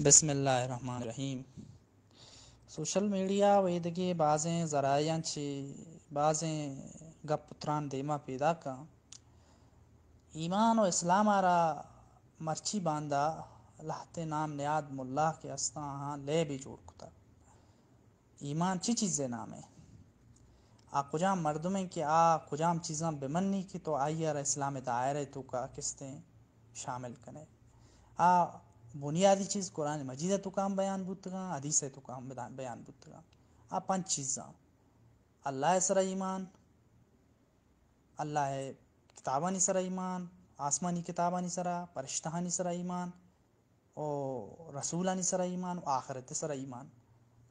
बसमीम social media वेदगी बाज़ें जराया छे बाज़ें गप उतरान देमा पैदा का ईमान और इस्लाम आरा मर्ची बांदा लहते नाम न्याद मुल्ला के अस्ता हाँ ले भी जोड़ कुता ईमान ची चीज़ें नाम है आ कुजाम मरदमे के आ कुजाम चीज़ा बेमन्नी की तो आई इस्लाम दायरे तो का किस्तें शामिल करें आ बुनियादी चीज़ कुरान मजीद तो काम बयान बुतगा हदीस तो काम बयान बुतगा आ पाँच चीज़ा अल्लाह सर ईमान अल्लाह किताबानी सर ईमान आसमानी किताबानी सरा परश्तानी सर ईमान और रसूलानी सर ईमान आखरत सर ईमान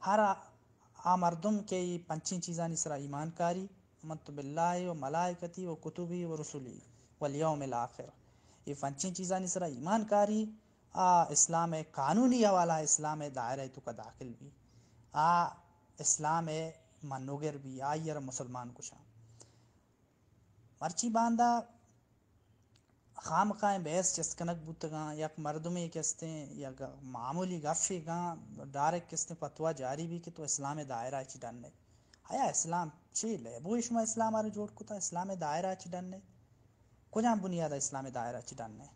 हर आ मरदम के ये पंची चीज़ानी सरा ईमान कारी मत बिल्ला व मलायकती व कुतुबी व रसूली वलियोम आखिर ये पंची चीज़ानी सरा ईमान कारी आ इस्लाम कानूनी है इस्लाम दायरा तो का दाखिल भी आ इस्लाम मनोगर भी आ यार मुसलमान कुशा मर्ची बांदा खाम खाएँ बहस चस्कनक बुत गां या कहते हैं या मामूली गफ़े गां डायरेक्ट किस्ते फतवा जारी भी कि तो इस्लाम दायरा ची डन है आया इस्लाम चील है वो इस्लाम आ जोड़ को था इस्लाम दायरा ची डन है कुछ बुनियादा इस्लाम दायरा ची डन है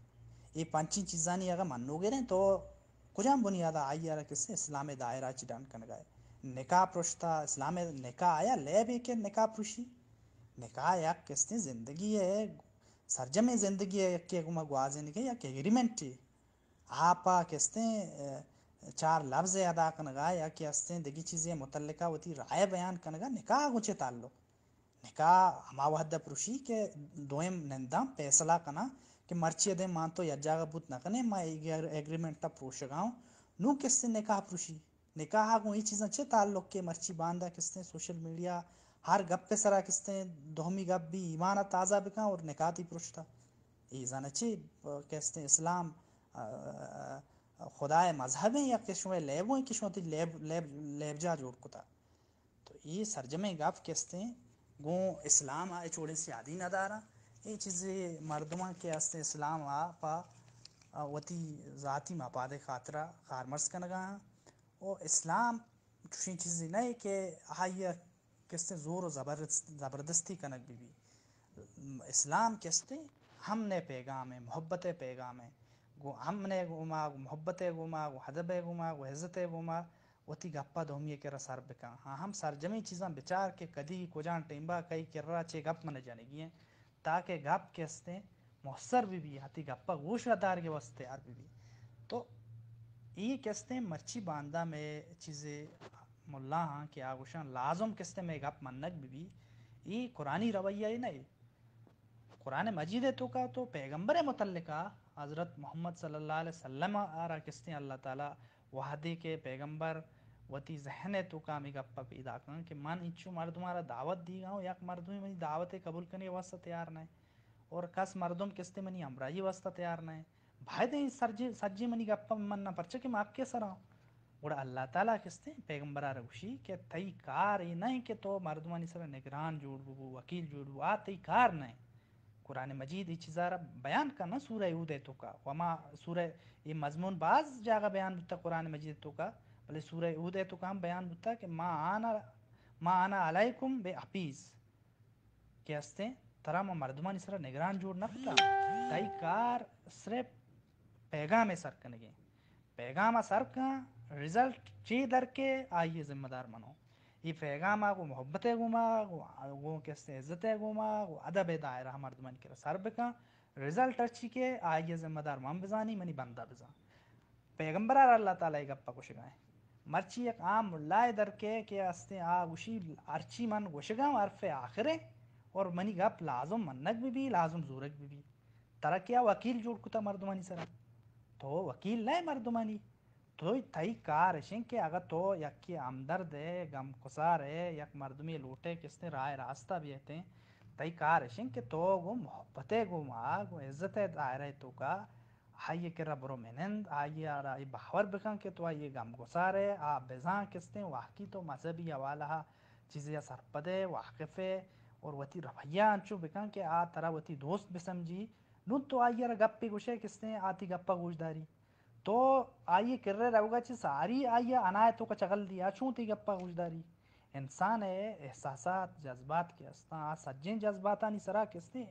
ये पांची चीज़ा नहीं अगर मनोगे तो कुछ बुनियादा आई यार किससे इस्लाम दायरा चिडान कन गए निका पुरुषता इस्लाम निका आया ले भी के निका पुरुषी निका या किसने जिंदगी है सरजमे जिंदगी है के गुमा ग्वाजन के या के एग्रीमेंट आपा किसने चार लफ्ज अदा गए या कि हस्ते दगी चीज़ें मुतल होती राय बयान कनगा निकाह गुचे ताल्लुक हमा वहद पुरुषी के दो निंदा फैसला कना कि मर्ची ಮರ್ಚ್ಯದೆ ಮಾಂತೋ ಯಜ್ಜಾಗ ಬೂತ್ ನಕನೆ ಮಾ ಈಗ ಎಗ್ರಿಮೆಂಟ್ ತ ಪೋಷಗಾಂ ನು किससे निकाह पुरुषी निकाह को ही चीज़ें अच्छे ताल्लुक के मर्ची बांधा किसने सोशल मीडिया हर गप पे सरा किसने दोहमी गप भी ईमान ताज़ा बिका और थी तो पुरुष था ईजान अच्छे किसने इस्लाम खुदाए मजहब है या किशुए लेब हैं किशुआ तो लेब लेब लेब जा जोड़ कुता तो ये सरजमे गप किसने गो इस्लाम आए छोड़े से आदि नदारा ये चीज़ें मरदमा के आस्ते इस्लाम आ पा वती ज़ाती मापाद खातरा खारमर्स का नगा और इस्लाम चुशी चीज़ें नहीं कि आइया किसते ज़ोर ज़बर ज़बरदस्ती कनक भी, भी इस्लाम किसते हमने पैगाम है मोहब्बत पैगाम है गो हमने गुमा गो मोहब्बत गुमा गो हदब गुमा गो हज़त गुमा वती गप्पा दोमिए के रसार बिका हाँ हम सरजमी चीज़ा विचार के कदी को जान टेम्बा कई किर्रा चे गप मन गए हैं ತಾಕೆ ಗಾಪ್ ಕೆಸ್ತೆ ಮೊಸರ್ ಬಿಬಿ गप्पा ಗಪ್ಪ ಗೂಶದಾರ್ಗೆ ವಸ್ತೆ ಯಾರು भी तो ये किस्तें मर्ची बांदा में चीज़ें मुल्ला हाँ के आगोशन लाजम किस्तें में गप मन्नक बीबी ये कुरानी रवैया ही नहीं कुरान मजीद तो का तो पैगम्बर मुतलका हज़रत मोहम्मद सल्ला वसम आरा किस्तें अल्लाह ताला वहदे के पैगम्बर वती ವತಿ ಝಹನತುಕ ಮಿಗಪ್ಪ ಪೀದಾಕನ कि मन इच्छु मर्द मारा दावत दी गाँव याक मर्दुम मनी दावत कबूल करने वास्ते तैयार नहीं और कस मर्दुम किस्ते मनी अमराजी वास्ते तैयार नहीं भाई दे सर्जी सज्जी मनी गप्पा मन मन्ना परचे कि माक के सराओ उड़ा अल्लाह ताला किस्ते पैगंबरा रुशी के तई कार ये नहीं कि तो मर्दमानी सर निगरान जोड़बू वकील जोड़बू आ तई कार नहीं कुरान मजीद ही चीज़ारा बयान करना सूर्य उदय तो का वमा सूर्य ये मजमून बाज जागा बयान तो कुरान मजीद तो का भले सूर्य उद है तो काम बयान होता है कि माँ आना माँ आना अलैकुम बे हफीज के हस्ते ತರಾಮ ಮರ್ದಮಾನಿ ಸರ ನಿಗರಾನ್ ಜೋಡ್ ನರ್ತ ದೈ ಕಾರ್ ಸ್ರೆ ಪೈಗಾಮೆ ಸರ್ಕನಿಗೆ ಪೈಗಾಮ ಸರ್ಕ ರಿಸಲ್ಟ್ ಚಿ ದರ್ಕೆ ಆಯಿಯೆ ಜಿಮ್ಮೆದಾರ್ ಮನೋ ಈ ಪೈಗಾಮ ಗು ಮೊಹಬ್ಬತೆ ಗುಮಾ ಗು ಕೆಸ್ತೆ ಇಜ್ಜತೆ ಗುಮಾ ಗು ಅದಬೆ ದಾಯರ ಮರ್ದಮಾನಿ ಕೆರ ಸರ್ಬಕ ರಿಸಲ್ಟ್ ಅಚ್ಚಿಕೆ ಆಯಿಯೆ ಜಿಮ್ಮೆದಾರ್ ಮಂ ಬಿಜಾನಿ ಮನಿ ಬಂದ ಬಿಜಾ पैगंबर अल्लाह ताला गप्पा कुछ गाएं मर्ची एक आम ಆ दर के के ಅಸ್ತೆ आ ಉಷಿ अर्ची मन ಉಷಗಾಂ ಅರ್ಫೆ आखिर और मनी गप लाजम मन्नक भी भी लाजम जूरक भी भी तरह क्या वकील जोड़ कुता मर्दमानी सरा तो वकील नहीं मर्दमानी तो तई कार के अगर तो यक की आमदर्द है गम कुसार है यक मर्दमी लूटे किसने राय रास्ता भी हैं तई कार के तो गो मोहब्बत गो माँ गो इज्जत है दायरे तो का आइए haiekera bromenend, haiara ibahwar bekan ke to haie gamgosare, a bezan kisten wahki तो मज़हबी awalaha चीज़ें सरपदे वाकिफ़ और वती रवैया अंचु बिकन के आ तरा वती दोस्त भी समझी नू तो आइए गप्पी गुशे किसने आती गप्पा गुशदारी तो आइए किर्रे रहूगा ची सारी आइए अनायतों तो का चगल दिया छू थी गप्पा गुशदारी इंसान है एहसास जज्बात के अस्ता सज्जन जज्बाता नहीं सरा किसते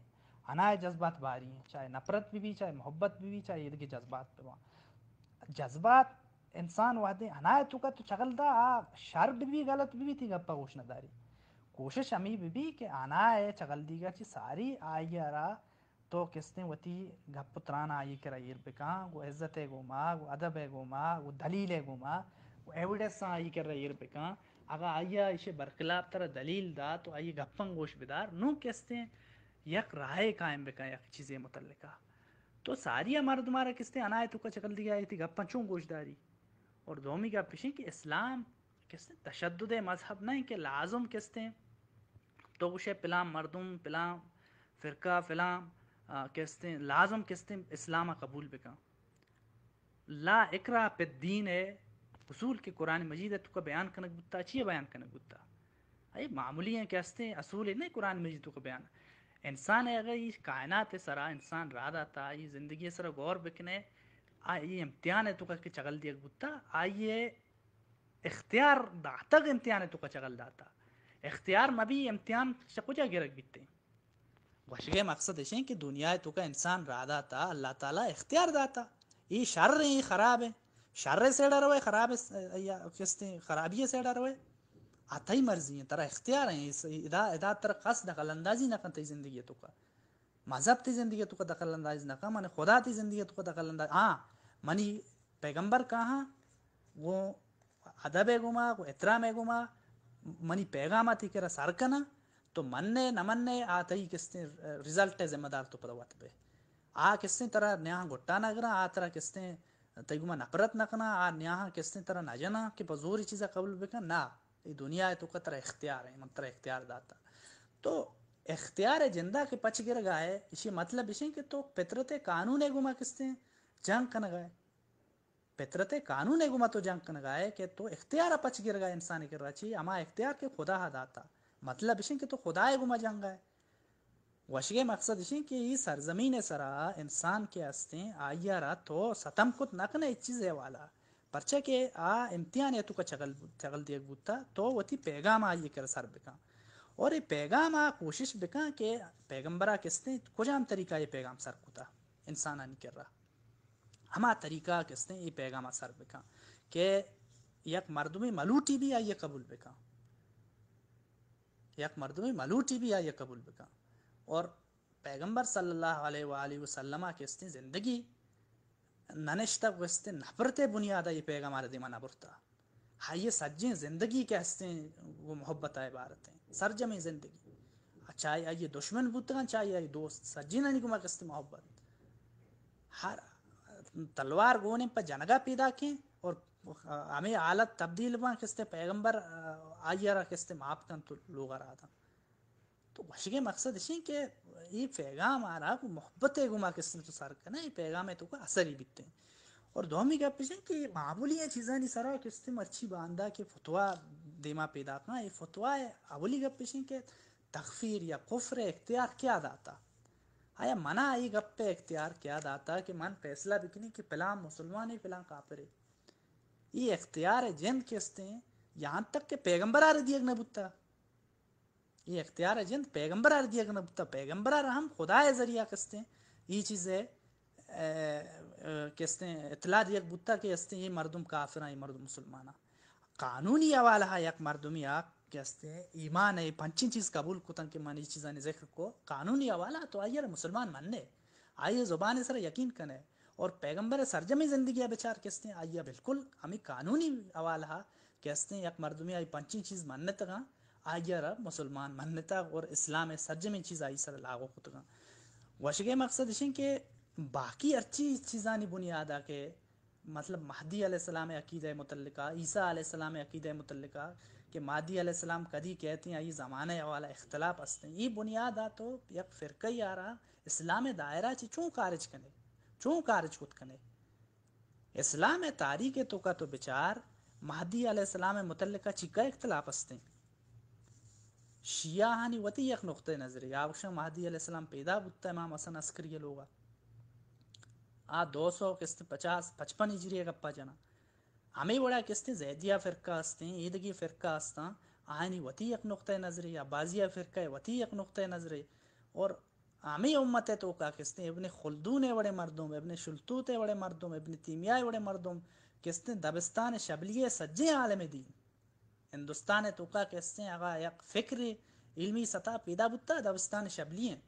अनाया जज्बात भारी हैं चाहे नफरत भी भी चाहे मोहब्बत भी भी चाहे के जज्बात पे वहाँ जज्बात इंसान वादे अनाया तुका तो चगलदा शर्द भी गलत भी, भी थी गप्पा घोषणादारी कोशिश अमी भी, भी कि अनाया दी का ची सारी आई अरा तो किसने वती गप तराना आई करा ये पे कहाँ वो इज्जत है माँ वो अदब है माँ वो दलील है माँ वो एविडेंस आई कर रहा ये पे कहाँ अगर आइया इसे बरकलाब तरह दलील दा तो आइए गप्पन गोश बिदार नू कहते हैं यक राय कायम बेका यक चीज़ें मुतल तो सारी हमारा तुम्हारा किसने अनाय तुका चकल दिया थी गप्पचों गोशदारी और दोमी का पिशे कि इस्लाम किसने तशद मजहब नहीं कि लाजम हैं तो कुछ पिलाम मरदम पिलाम फ़िरका फिलाम किसते लाजम किसते इस्लाम कबूल बेका ला इकरा पे दीन है उसूल के कुरान मजीद है तुका बयान कनक बुत्ता अच्छी बयान कनक बुत्ता अरे मामूली है कहते हैं असूल है नहीं कुरान मजीद तुका बयान इंसान है अगर ये कायनात है सरा इंसान रादा था ये ज़िंदगी सरा गौर बिकने आ ये इम्तिहान है तुका तो के चगल दिया गुत्ता आइए इख्तियार दातक इम्तिहान है तो का चगल दाता इख्तियार मबी इम्तिहान चकुजा गिरक बीतते के मकसद ऐसे कि दुनिया है तो का इंसान रादा था अल्लाह ताला इख्तियार दाता ये शर ये खराब है शर से डर हुए खराब है खराबी से डर हुए आता ही атай марзине тара ихтиярен ида тара кас дахаландази нақан тай зиндагия тука मजहब ती जिंदगी तो का दखल अंदाज ना का माने खुदा ती जिंदगी तो का दखल अंदाज हाँ मनी पैगंबर कहाँ वो अदब है गुमा वो इतराम है गुमा मनी पैगामा थी केरा सारकना तो मन्ने न मन्ने आता ही किसने रिजल्ट है जिम्मेदार तो पदवत पे आ किसने तरह न्याह घुट्टा ना करा आ तरह किसने तय नफरत न करना आ न्याह किसने तरह ना जना कि बजूरी चीज़ा कबूल बेका ना ये दुनिया है तो कतर इख्तियार है मंत्र इख्तियार दाता तो इख्तियार है जिंदा के पच गिर गा इसी मतलब इसे कि तो फितरत कानून है गुमा किसते हैं जंग कन गए फितरत कानून है गुमा तो जंग कन गए कि तो इख्तियार पच गिर गए इंसान गिर रहा चाहिए हमारा इख्तियार के खुदा हा दाता मतलब इसे कि तो खुदा है गुमा जंग गए वशगे मकसद इसे कि ये सरजमीन सरा इंसान के हस्ते आइया रा तो सतम खुद नकने इस चीज़ है वाला ಪರ್ಚೆಗೆ ಆ ಇಮ್ತಿಹಾನ್ ಎತ್ತುಕ ಚಗಲ್ ಚಗಲ್ದಿಯ ಗುತ್ತಾ ತೋ ಒತಿ ಪೇಗಾಮ ಆಯಿ ಕರ ಸರ್ ಬೇಕ और ये पैगाम आ कोशिश बिका के पैगम्बरा किसने कुजाम तरीका ये पैगाम सर कुता इंसान आन कर रहा हमा तरीका किसने ये पैगाम सर बिका के यक मर्द में मलूटी भी आई कबूल बिका यक मर्द में मलूटी भी आई कबूल बिका और पैगम्बर सल्लल्लाहु अलैहि वसल्लम किसने ज़िंदगी ननश्तब वस्ते नफरत बुनियादा ये पैगाम दिमा मना हाँ ये सज्जें ज़िंदगी के हस्ते वो मोहब्बत आए भारत हैं सरजम ज़िंदगी चाहे आइए दुश्मन बुतगा चाहे आई दोस्त सज्जी नहीं को कस्ते मोहब्बत हर तलवार गोने पर जनगा पैदा के और हमें आलत तब्दील हुआ किस्ते पैगंबर आइया किस्ते माफ कर तो लोग आ रहा था तो वश मकसद इसी के ये पैगाम आ रहा मोहब्बत गुमा किसने तो सार करना ये पैगाम है तो कोई असर ही बिकते तो हैं और दोमी का पीछे कि मामूली ये चीज़ा नहीं सरा तुम अच्छी बांधा के फतवा देमा पैदा अपना ये फतवा है अवली गप पीछे के तकफीर या कुफर इख्तियार क्या दाता आया हाँ, मना आई गप्पे इख्तियार क्या दाता कि मन फैसला बिकने कि फिलहाल मुसलमान है फिलहाल काफिर है ये इख्तियार है जिन किसते हैं यहाँ तक के पैगम्बर आ रही दिया नबुत्ता ये है जिंद पैगम्बर अर्गिया पैगम्बर हम खुदा जरिया कसते ये चीज़ है कसते इतला दिया बुत्ता के हैं ये मरदम काफिर ये मरदम मुसलमान कानूनी हवाल है यक मरदम या कहते हैं ईमान है पंचिन चीज़ कबूल कुतन के मानी चीज़ा ने जिक्र को कानूनी हवाला तो आइए मुसलमान मानने आइए ज़ुबान सर यकीन करें और पैगम्बर सरजमी ज़िंदगी बेचार कहते हैं आइए बिल्कुल हमें कानूनी हवाला कहते हैं यक मरदम आई पंचिन चीज़ मानने तक हाँ। ayyara musulmon mannitag'ur islome सरजमी चीज़ आई सर लागू खुद का वश के मकसद इशन के बाकी अच्छी चीज़ा नहीं बुनियाद मतलब महदी आलाम अकीद मतलक़ा ईसा आलाम अकीद मतलक़ा कि मादी आलाम कदी कहते हैं ये ज़माने वाला इख्तलाफ हस्ते ये बुनियाद आ तो यक कई आ रहा इस्लाम दायरा ची चूँ कारज कने चूँ कारज खुद कने इस्लाम तारीख तो का तो बेचार महदी आसमाम ची चिका इख्तलाफ हस्ते हैं शिया हानि वती एक नुक़ नज़र nazari. Yavşan Mahdi पैदा peyda इमाम हसन अस्कर ये लोग आ दो सौ किस्त पचास पचपन हिजरी गप्पा जना हमें बड़ा किस्त जैदिया फ़िरका हस्ते ईदगी फ़िरका हस्ता आहनी वती एक नुक़ नज़र या बाजिया फ़िरका वती एक नुक़ नज़र और हमें उम्मत है तो का किस्त इबन खुलदून है बड़े मरदम इबन शुलतूत है बड़े मरदम इबन तीमिया बड़े मरदम किस्त दबिस्तान शबलिय सज्जे आलम दीन Hindustan-i Tuka kezdeni ayak fikri ilmi sata pida butta dabistan şebliyen.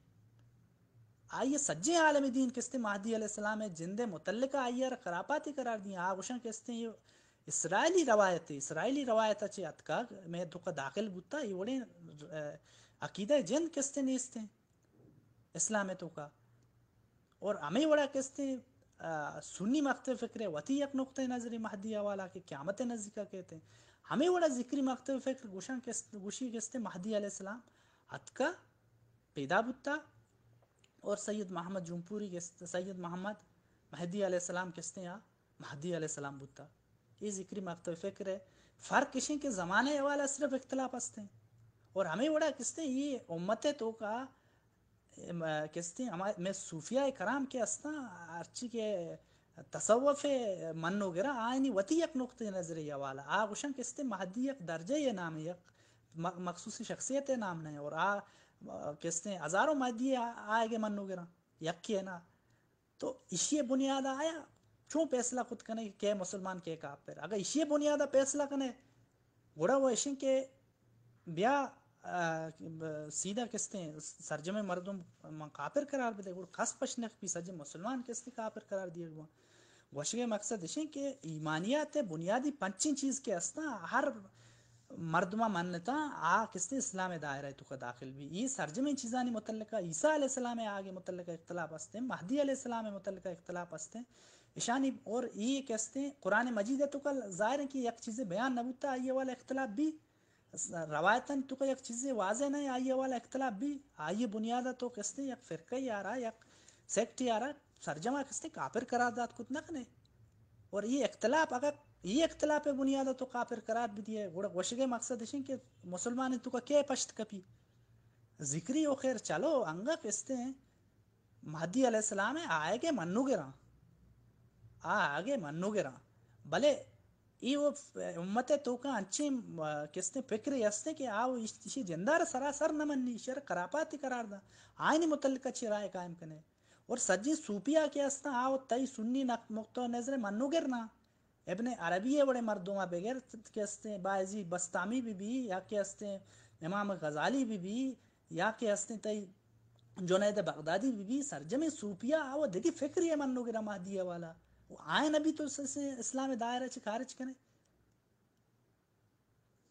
आइए सज्जे आलम दीन किस्ते महदी आसमाम जिंद मुतल आइयर खरापाती करार दी आगुशन किस्ते ये इसराइली रवायत इसराइली रवायत अच्छे अतका में दुख तो दाखिल बुता ये बड़े अकीद जिंद किस्ते नीचते इस्लाम तो का और अमे बड़ा किस्ते सुन्नी मख्त फ़िक्र वती एक नुक़ नजर महदिया वाला के क्यामत नज़दीका कहते हैं हमें वड़ा जिक्री मागते हुए फिर गोशन के गोशी के स्ते महदी सलाम अतका पैदा बुत्ता और सैयद मोहम्मद जुमपुरी गेस्ते सैयद मोहम्मद महदी सलाम के स्ते या महदी सलाम बुत्ता ये जिक्री मागते हुए फिक्र है फ़र्क किसी के ज़माने वाले सिर्फ इख्तलाफ हंसते हैं और हमें बड़ा किस्ते ये उम्मत तो का किस्ते हमारे मैं सूफिया कराम के हंसता अर्ची के تصوف من وغيرها عيني वाला आ गुशन والا महदी غشن كسته مهديق नाम यक مخصوص शख्सियत नाम नहीं और आ किसने हजारों महदी आएगे मन वगैरह यक है ना तो इसी बुनियाद आया क्यों फैसला खुद कने के मुसलमान के पर अगर इसी बुनियाद फैसला कने गुड़ा वो ऐशन के ब्या सीधा किसते सरजमे मरदम काफिर करार दे गुड़ खस पशन भी सजे मुसलमान किसने काफिर करार दिए हुआ गोशगे मकसद इशे कि ईमानियात बुनियादी पंची चीज़ के अस्ता हर मर्दमा मन्नता आ किसने इस्लाम दायरा तो का दाखिल भी ये सरजमी नहीं मुतल ईसा आसलाम आगे मुतल इख्तलाफ हस्ते महदी आसलाम मुतल इख्तलाफ हस्ते ईशानी और ये कहते हैं कुरान मजीद तो कल ज़ाहिर है कि एक चीज़ें बयान नबूता आइए वाला इख्तलाफ भी रवायता तो एक चीज़ें वाज नहीं आइए वाला इख्तलाफ भी आइए बुनियादा तो कहते हैं एक फ़िरका ही आ रहा है एक सेक्ट ही आ रहा सरजमा किसने काफिर करारदाद खुद ना कने और ये इख्तलाफ अगर ये इख्तलाफ बुनियाद तो काफिर करार भी दिए गोड़ा वशगे मकसद है कि मुसलमान तो का क्या पश्त कपी जिक्री ओ खैर चलो अंग फिसते हैं महदी अलैहिस्सलाम है आएगे मन्नू गिरा आ आगे मन्नू गिरा भले ये वो उम्मत तो का अच्छे किसने फिक्र यसने कि आओ इसी जिंदार सरासर न मन्नी शर करापाती करार दा आयन मुतल अच्छी राय कायम कने और सज्जी सूपिया के अस्ता आओ तई सुन्नी नक मुक्तो नजर मनु गिरना अपने अरबी है बड़े मर्दों बगैर के हस्ते बाजी बस्तामी भी भी या के हस्ते इमाम गजाली भी भी या के हस्ते तई जुनेद बगदादी भी भी सरजम सूफिया आओ दिखी फिक्र है मनु गिरा महदिया वाला वो आए नबी तो इस्लाम दायरा च खारिज करें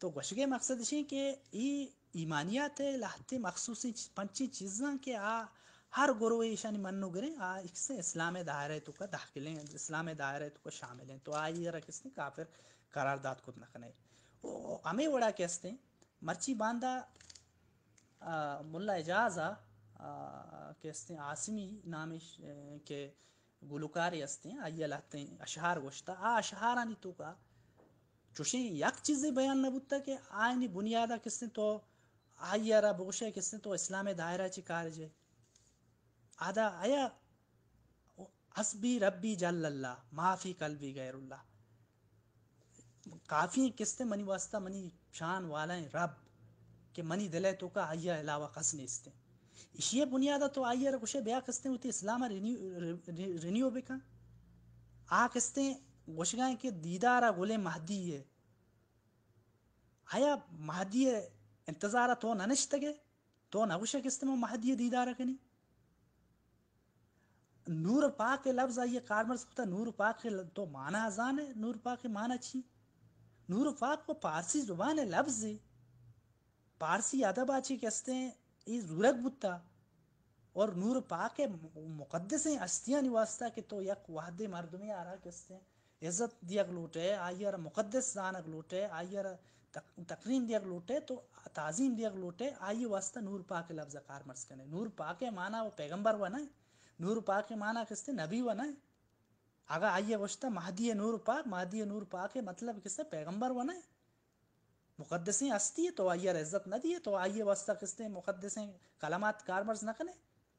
तो गशगे मकसद के ई ईमानियात है लाहते मखसूसी पंची चीज़ा के आ हर गुरु ईशानी मनु गिरे इससे इस्लाम दायरे तो का दाखिले इस्लाम दायरे तो का शामिल हैं तो आज जरा किसने काफिर करारदाद खुद नखने वो हमें वड़ा कहते हैं मर्ची बांदा आ, मुल्ला एजाजा कहते हैं आसमी नाम के गुलकार हस्ते हैं आइए लाते हैं अशहार गोश्ता आ अशहार आनी तो का चुशी यक चीज़ें बयान न नबुत्ता के आनी बुनियादा किसने तो आइए आइयारा बोशे किसने तो इस्लाम दायरा ची कार्य आधा आया हसबी रब्बी जल्ला माफ़ी कल भी गैरुल्ला काफ़ी किस्ते मनी वास्ता मनी शान वाला रब के मनी दिले तो का आइया अलावा कस इस्ते इशिये बुनियादा तो आइया रकुशे बया किस्ते होती इस्लाम रिन्यू का आ किस्ते गोशगाए के दीदारा गोले महदी है आया महदी है इंतज़ारा तो ननश तगे तो नगुशे किस्ते में महदी दीदारा के नहीं नूर पाक के लफ्ज़ आइए कार होता नूर पाक के तो माना आसान है नूर पाक के माना ची नूर पाक को पारसी जुबान है लफ्ज़ है पारसी अदबाची कहते हैं ये जूरक बुत्ता और नूर पाक के मुकदस हैं हस्तियाँ निवासता के तो यक वाहद आ रहा कहते हैं इज़्ज़त दिया लूटे आइयर मुकदस दानक लूटे आयर तकरीम दिया लूटे तो तजीम दिया लूटे आइए वास्ता नूर पाक लफ्ज़ कारमर्स कने नूर पाक माना वो पैगम्बर बना है नूर पाके माना किसते नबी बनाए अगर आगा आइए वश्ता महदी नूर पाक महदी नूर पाक मतलब किसते पैगंबर बनाए है मुकदसें हस्ती है तो आइए इज्जत न दिए तो आइए वस्ता किसते मुकदसें कलामात कारमर्ज न करें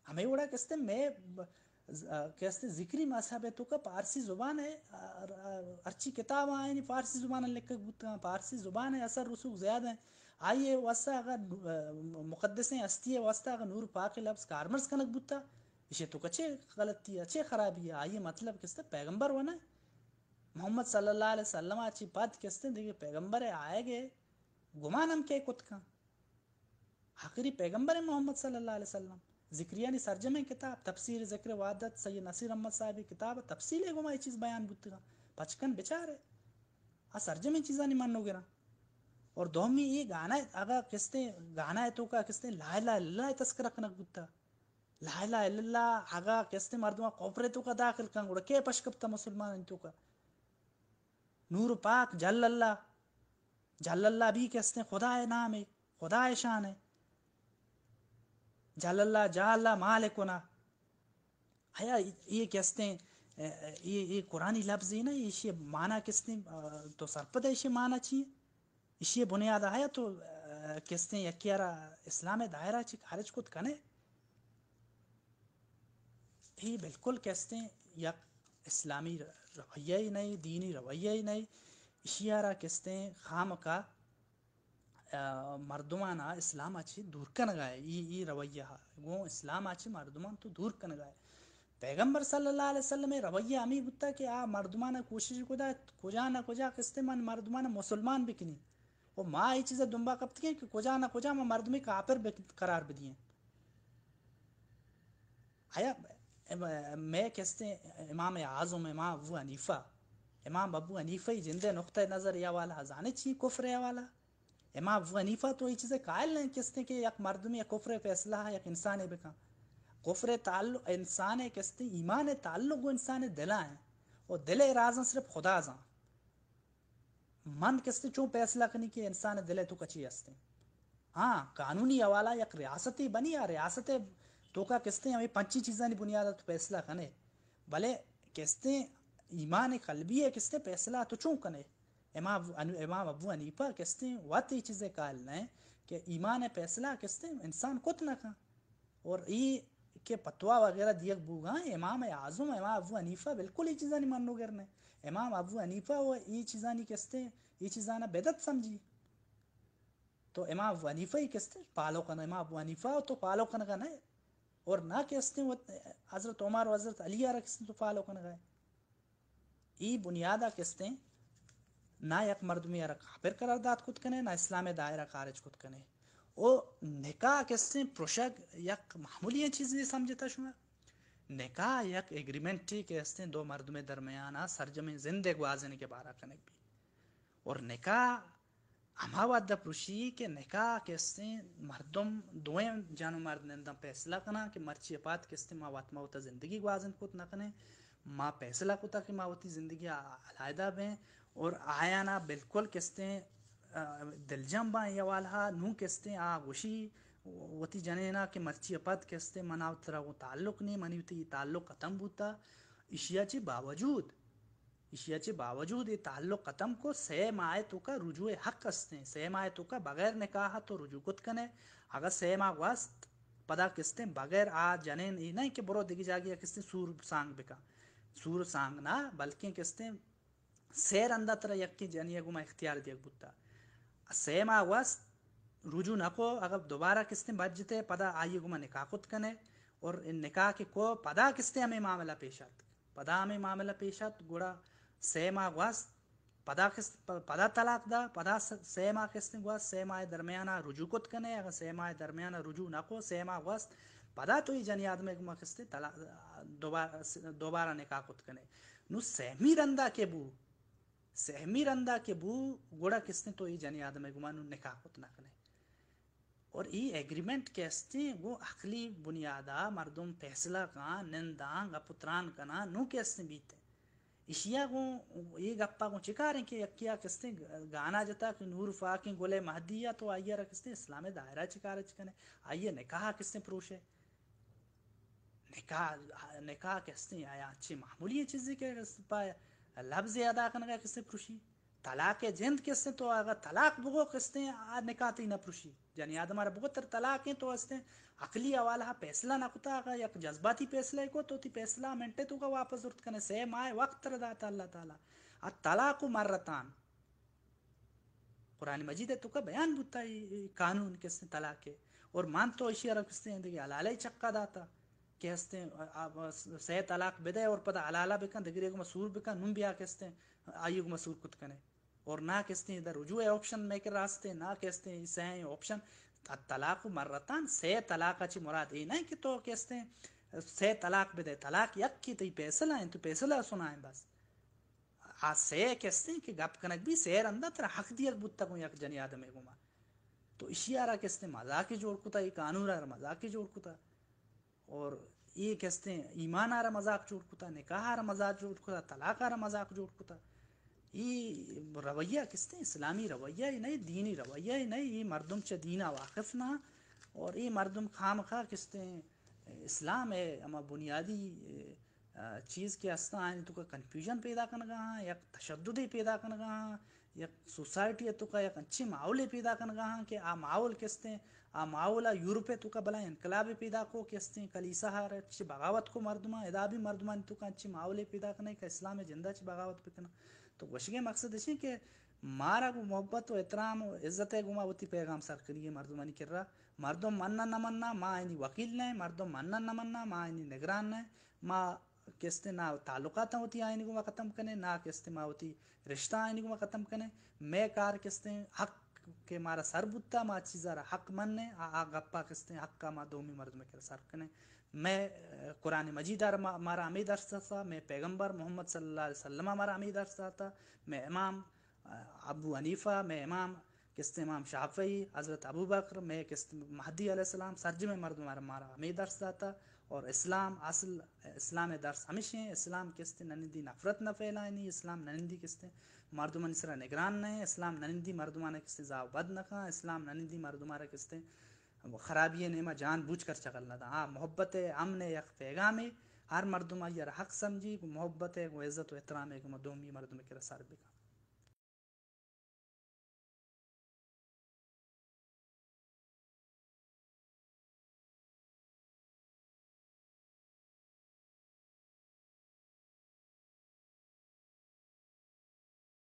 हमें उड़ा किसते मैं कहते जिक्री मसहब है तो का पारसी जुबान है अर्ची किताब आए फारसी जुबान है लिख हाँ, पारसी जुबान है असर रसूख ज़्यादा है आइए वस्ता अगर मुकदसें हस्ती है वस्ता अगर नूर पाक लफ्ज़ कारमर्स कनक बुता ये तो कच्चे गलत थी अच्छे खराबी है आइए मतलब किसते पैगंबर होना है मोहम्मद सल्लल्लाहु अलैहि वसल्लम अच्छी बात किसते देखिए पैगंबर है आए गए गुमान हम क्या खुद का आखिरी पैगंबर है मोहम्मद सल्लल्लाहु अलैहि वसल्लम ने सरजम है किताब तफसीर जिक्र वादत सैद नसीर अहमद साहब किताब तफसील है गुमा चीज़ बयान बुतगा पचकन बेचार है आ सरजम चीज़ा नहीं मानोगे ना और दो में ये गाना है अगर किसते गाना है तो का किसते ला ला ला तस्करक नक बुता ला इल्ला ಆಗ ಕೆಸ್ತಿ ಮರ್ದುವ ಕೊಬ್ರೆ ತೂಕ ದಾಖಲ್ ಕಂಗುಡ ಕೇ ಪಶ್ಕಪ್ತ ಮುಸಲ್ಮಾನ್ ತೂಕ नूर पाक जल अल्लाह भी कैसने खुदा है नाम है खुदा है शान है जल अल्लाह जा अल्लाह मालिकुना हया ये कैसने ये ये कुरानी लफ्ज है ना इसे माना किसने तो सरपद इसे माना चाहिए इसे बुनियाद आया तो किसने यकियारा इस्लाम दायरा ची खारिज कने ही बिल्कुल कहते हैं या इस्लामी रवैया ही नहीं दीनी रवैया ही नहीं इशियारा कहते हैं खाम का मर्दुमाना इस्लाम अच्छी दूर कन गए ये ये रवैया वो इस्लाम अच्छी मर्दमान तो दूर कन गए पैगम्बर सल्लल्लाहु अलैहि वसल्लम रवैया अमी बुता कि आ मर्दुमाना कोशिश कुदा कुजा ना कुजा किस्ते मन मर्दुमाना मुसलमान बिकनी वो माँ ये चीज़ें दुम्बा कब थी कि कुजा ना कुजा मैं मर्द में कापर करार भी दिए आया मैं कहते हैं इमाम आज़म इमाम अबू हनीफ़ा इमाम अबू हनीफ़ा ही जिंदे नुक़ नज़र या वाला जाने छी कुफर या वाला इमाम अबू हनीफ़ा तो ये चीज़ें कायल नहीं कहते हैं कि मर्द में या कुफर फैसला है एक इंसान है बेका कुफर ताल्लु इंसान है कहते हैं ईमान है ताल्लुक वो इंसान दिला है और दिल राजा सिर्फ खुदा जहाँ मन कहते चूँ फैसला करनी कि इंसान दिल तो कची हस्ते हाँ कानूनी हवाला रियासत ही बनी या रियासत तो कहते हैं हमें पंची चीज़ा नहीं बुनियाद तो फैसला कने भले हैं ईमान कलबी है किसते फैसला तो चूँ कने इमाम इमाम अबू कहते हैं वत ये चीज़ें काल लें कि ईमान फैसला हैं इंसान खुद ना कहा और ये के पतवा वगैरह दिए बूगा इमाम आज़म इमाम अबू अनीफा बिल्कुल ये चीज़ा नहीं मानो करने इमाम अबू अनीफा वो ये चीज़ा नहीं कहते ये चीज़ा ना बेदत समझी तो इमाम अबू अनीफा ही कहते पालो कन इमाम अबू अनीफा तो पालो कन का है और ना कहते हज़रत उमर हज़रत अली किसने तो फालो कर गए ई बुनियादा कहते हैं ना यक मरदमी अर काफिर करारदाद खुद कने ना इस्लाम दायरा खारिज खुद कने ओ निका कहते पुशक यक मामूली चीज़ नहीं समझता शुमार निका यक एग्रीमेंट ठीक कहते दो मरदमे दरमियाना सरजमे जिंदे गुआजने के बारा कनक और निका 아마와다 부시 के नेका कैसे मर्दम दोए जानू मर्द ने दम फैसला कना कि मर्ची अपात कैसे माँ वात्मा होता जिंदगी वाजन कुत न कने माँ फैसला कुता कि माँ होती जिंदगी अलहदा बें और आया ना बिल्कुल कैसे दिलजम बा ये वाला नू कैसे आ गुशी वती जने ना कि मर्ची अपात कैसे मना उतरा वो ताल्लुक नहीं मनी उती ताल्लुक खत्म होता इशिया ची बावजूद याचे बावजूद ये ताल्लुक कतम को सेम तो का रुजू हक कसते सेम तो का बगैर ने कहा तो रुजू कुत कने अगर सेम आ वस्त पदा किसते बगैर आ जने नहीं, कि बुरो दिगी जागी किसते सूर सांग बिका सूर सांग ना बल्कि किसते सैर अंदा तरह यक की जनिए गुमा इख्तियार दिया बुत्ता सेम आ वस्त रुजू को अगर दोबारा किसते बच जते पदा आइए गुमा निकाह कुत कने और इन निकाह के को पदा किसते हमें मामला पेश आत पदा हमें मामला पेश आत गुड़ा सेमा ग्वास पदा किस पदा तलाक दा पदा सेमा किस्त ग्वास सेमा दरमियाना रुजू कुत कने अगर सेमा दरमियाना रुजू नको सेमा ग्वास पदा तो ही जन याद में गुमा किस्ते तला दोबारा दोबारा निकाह कुत कने नु सहमी रंदा के बू सहमी रंदा के बू गुड़ा किस्ते तो ही जन याद में गुमा नु निकाह कुत ना कने और ये एग्रीमेंट के वो अखली बुनियादा मर्दों फैसला का निंदा गपुत्रान का ना नु के बीते इशिया ये 이시야공 이 갑파공 चिकारें कि यक्किया किसने गाना जता कि नूर फाकिं गोले महदिया तो आइया रहा किसने इस्लाम दायरा चिका चिकार चिकने आइए निकाह किसने पुरुष है निकाह निकाह किसने आया अच्छी मामूली चीज़ें के लफ्ज़ अदा करने का किस्ते पुरुषी ತಲಾಖೆ ಜಂದ್ ಕೆಸ್ತೆ ತೋ ಆಗ ತಲಾಕ್ ಬುಗೋ ಕಸ್ತೆ ಆ ನಿಕಾತಿ ನ ಪುರುಷಿ जानी याद हमारा बहुत तलाक है तो हंसते अकली हवाला हा फैसला ना कुता अगर एक जज्बाती फैसला को तो थी फैसला मिनटे तो का वापस उठ करने से माए वक्त दाता अल्लाह ताला आ तलाक मर रतान कुरान मजीद है तो का बयान बुता कानून किसने तलाक है और मान तो ऐसी अरब किसते हैं देखिए हलाला ही चक्का दाता के हैं आप सह तलाक बेदे और पता अलाला बेकन देखिए मसूर बेकन नुम भी आ कहते हैं आयुग मसूर कुत कने और ना कहते हैं इधर रुजू ऑप्शन मेकर रास्ते ना हैं इसे हैं ऑप्शन तलाक मर्रतान से तलाक अच्छी मुराद ये नहीं कि तो हैं से तलाक बेदे तलाक यक की तई फैसला है तो फैसला तो सुनाए बस आ से हैं कि गप कनक भी शेर अंदर तेरा हक दिया बुत्ता को यक जन याद में गुमा तो कहते हैं मजाक जोड़ कुता ये कानून रहा मजाक जोड़ कुता और ये कहते हैं ईमान आ रहा मजाक जोड़ कुता निकाह आ रहा मजाक जोड़ कुता तलाक आ रहा मजाक जोड़ कुता ये रवैया किसने इस्लामी रवैया ही नहीं दीनी रवैया ही नहीं ये मरदम च दीना वाकिफ ना और ये मरदम खाम खा किसने इस्लाम है अमा बुनियादी चीज़ के हस्ता है तो कन्फ्यूजन पैदा कर गा या तशद पैदा कर गा या सोसाइटी है तो का एक अच्छे माहौल पैदा कर गा कि आ माहौल किसते आ माहौल यूरोप तो का भला इनकलाब पैदा को किसते कलीसा हार अच्छी बगावत को मरदमा इदा भी मरदमा तो का अच्छे माहौल पैदा कने का इस्लाम जिंदा अच्छी बगावत पे करना तो वशगे मकसद अशें कि मारा को मोहब्बत व तो एहतराम इज्जत है गुमा वती पैगाम सर करी है करिए मानी कर रहा मर्दों मानना न मानना माँ आनी वकील ने मर्दों मानना न मानना माँ आनी निगरान ने माँ किस्ते ना ताल्लुकात होती आयन गुमा ख़त्म करें ना किस्ते माँ होती रिश्ता आयन गुमा ख़त्म करें मैं कार किस्ते हक के मारा सरबुत्ता माँ चीज़ा रहा हक मन ने आ गप्पा किस्ते हक का माँ दोमी मर्द में कर सर करें मैं कुरान मजीद हमारा आमी अरसा था मैं पैगंबर मोहम्मद सल्लल्लाहु हमारा आमी दर्स था मैं इमाम अबू हनीफ़ा मैं इमाम किस्त इमाम शाफी हज़रत अबू बकर मैं किस्त महदी आसमाम सरजम में मर्द हमारा हमारा हमें था और इस्लाम असल इस्लाम दर्स हमेशा इस्लाम किस्त नंदी नफरत न फैलानी इस्लाम नंदी किस्तें मर्दुमन सरा निगरान न इस्लाम नंदी ननिंदी किस्त ज़ाओ बद न खां इस्लाम ननिंदी मर्दुमारा किस्तें वो खराबी नेमा जान बूझ कर चकलना था हाँ मोहब्बत अमन यक पैगाम हर मरदमा यार हक समझी मोहब्बत वो इज़्ज़त वहतराम है मदोमी मरदम के रसार बिका